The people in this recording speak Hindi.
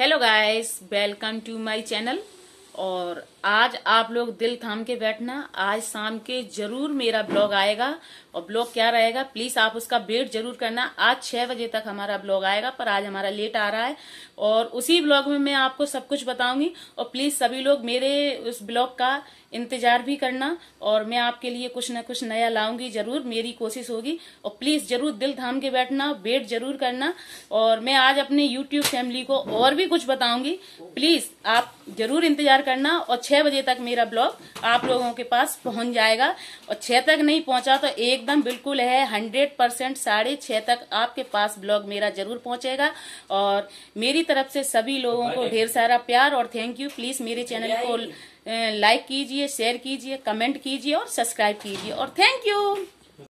hello guys welcome to my channel और आज आप लोग दिल थाम के बैठना आज शाम के जरूर मेरा ब्लॉग आएगा और ब्लॉग क्या रहेगा प्लीज आप उसका वेट जरूर करना आज छह बजे तक हमारा ब्लॉग आएगा पर आज हमारा लेट आ रहा है और उसी ब्लॉग में मैं आपको सब कुछ बताऊंगी और प्लीज सभी लोग मेरे उस ब्लॉग का इंतजार भी करना और मैं आपके लिए कुछ ना कुछ नया लाऊंगी जरूर मेरी कोशिश होगी और प्लीज जरूर दिल थाम के बैठना वेट जरूर करना और मैं आज अपने यूट्यूब फैमिली को और भी कुछ बताऊंगी प्लीज आप जरूर इंतजार करना और छह बजे तक मेरा ब्लॉग आप लोगों के पास पहुंच जाएगा और छह तक नहीं पहुंचा तो एकदम बिल्कुल है हंड्रेड परसेंट साढ़े छह तक आपके पास ब्लॉग मेरा जरूर पहुंचेगा और मेरी तरफ से सभी लोगों को ढेर सारा प्यार और थैंक यू प्लीज़ मेरे चैनल को लाइक कीजिए शेयर कीजिए कमेंट कीजिए और सब्सक्राइब कीजिए और थैंक यू